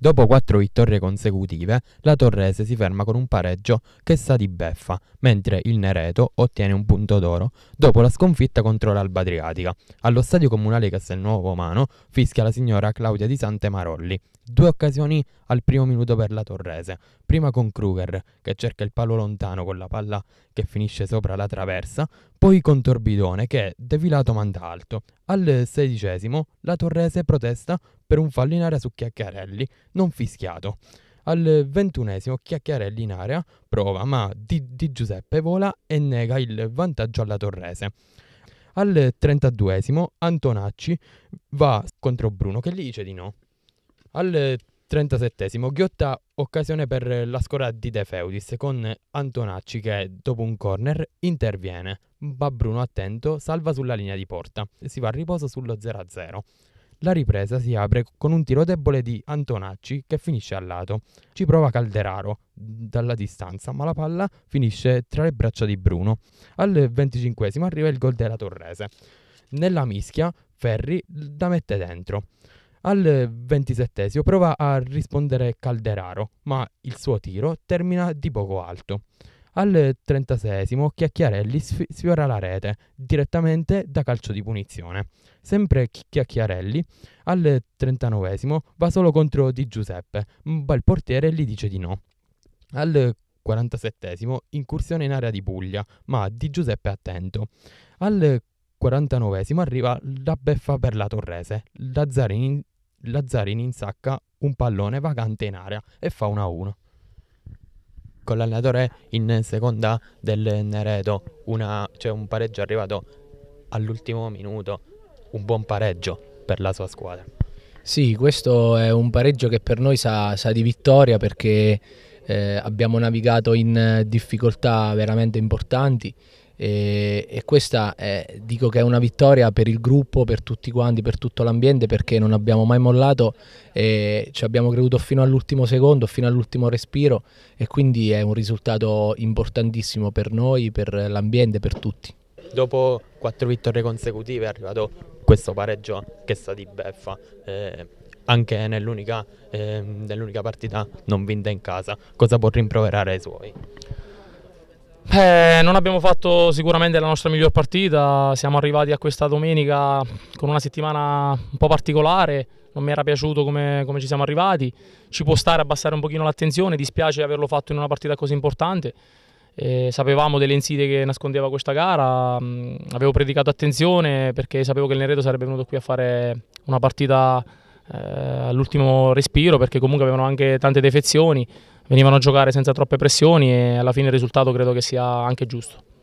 Dopo quattro vittorie consecutive, la Torrese si ferma con un pareggio che sta di beffa, mentre il Nereto ottiene un punto d'oro dopo la sconfitta contro l'Alba Adriatica. Allo stadio comunale Castelnuovo Umano fischia la signora Claudia di Sante Marolli. Due occasioni al primo minuto per la Torrese, prima con Kruger che cerca il palo lontano con la palla che finisce sopra la traversa, poi con Torbidone che, defilato manda alto, al sedicesimo, la Torrese protesta per un fallo in area su Chiacchiarelli, non fischiato. Al ventunesimo, Chiacchiarelli in area prova, ma di, di Giuseppe vola e nega il vantaggio alla Torrese. Al trentaduesimo Antonacci va contro Bruno che gli dice di no. Al trentasettesimo Ghiotta occasione per la scorra di De Feudis con Antonacci che dopo un corner interviene ma Bruno, attento salva sulla linea di porta e si va a riposo sullo 0-0. La ripresa si apre con un tiro debole di Antonacci che finisce al lato. Ci prova Calderaro dalla distanza, ma la palla finisce tra le braccia di Bruno. Al 25 arriva il gol della Torrese. Nella mischia Ferri la mette dentro. Al 27 prova a rispondere Calderaro, ma il suo tiro termina di poco alto. Al 36 Chiacchiarelli sfiora la rete, direttamente da calcio di punizione. Sempre Chiacchiarelli, al 39 va solo contro Di Giuseppe, ma il portiere gli dice di no. Al 47 incursione in area di Puglia, ma Di Giuseppe è attento. Al 49 arriva la beffa per la Torrese, Lazzarini, Lazzarini insacca un pallone vagante in area e fa 1-1 con l'allenatore in seconda del Nereto. Una, cioè un pareggio arrivato all'ultimo minuto, un buon pareggio per la sua squadra. Sì, questo è un pareggio che per noi sa, sa di vittoria perché eh, abbiamo navigato in difficoltà veramente importanti e, e questa è, dico che è una vittoria per il gruppo, per tutti quanti, per tutto l'ambiente perché non abbiamo mai mollato e ci abbiamo creduto fino all'ultimo secondo, fino all'ultimo respiro e quindi è un risultato importantissimo per noi, per l'ambiente, per tutti. Dopo quattro vittorie consecutive è arrivato questo pareggio che sta di beffa. Eh, anche nell'unica, eh, nell partita non vinta in casa, cosa può rimproverare ai suoi? Eh, non abbiamo fatto sicuramente la nostra miglior partita, siamo arrivati a questa domenica con una settimana un po' particolare, non mi era piaciuto come, come ci siamo arrivati, ci può stare a abbassare un pochino l'attenzione, dispiace averlo fatto in una partita così importante, eh, sapevamo delle insidie che nascondeva questa gara, mm, avevo predicato attenzione perché sapevo che il Nereto sarebbe venuto qui a fare una partita eh, all'ultimo respiro perché comunque avevano anche tante defezioni, venivano a giocare senza troppe pressioni e alla fine il risultato credo che sia anche giusto.